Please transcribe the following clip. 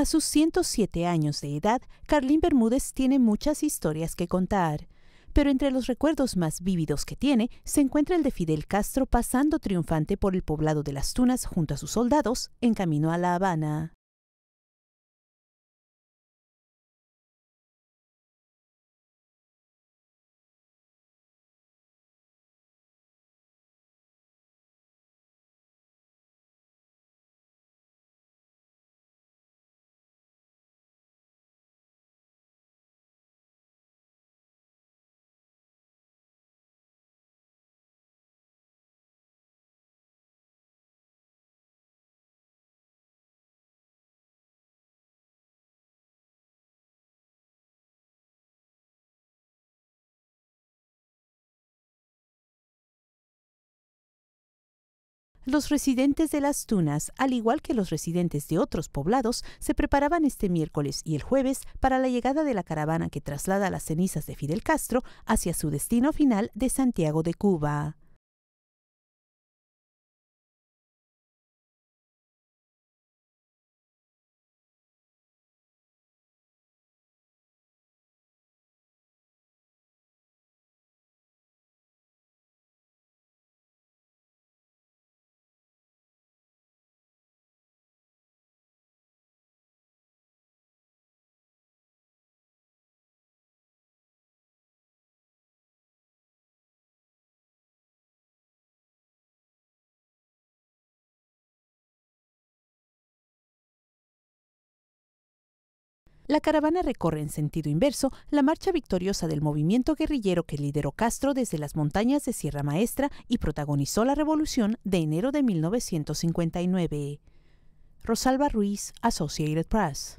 A sus 107 años de edad, Carlín Bermúdez tiene muchas historias que contar. Pero entre los recuerdos más vívidos que tiene se encuentra el de Fidel Castro pasando triunfante por el poblado de las Tunas junto a sus soldados en camino a La Habana. Los residentes de Las Tunas, al igual que los residentes de otros poblados, se preparaban este miércoles y el jueves para la llegada de la caravana que traslada las cenizas de Fidel Castro hacia su destino final de Santiago de Cuba. la caravana recorre en sentido inverso la marcha victoriosa del movimiento guerrillero que lideró Castro desde las montañas de Sierra Maestra y protagonizó la revolución de enero de 1959. Rosalba Ruiz, Associated Press.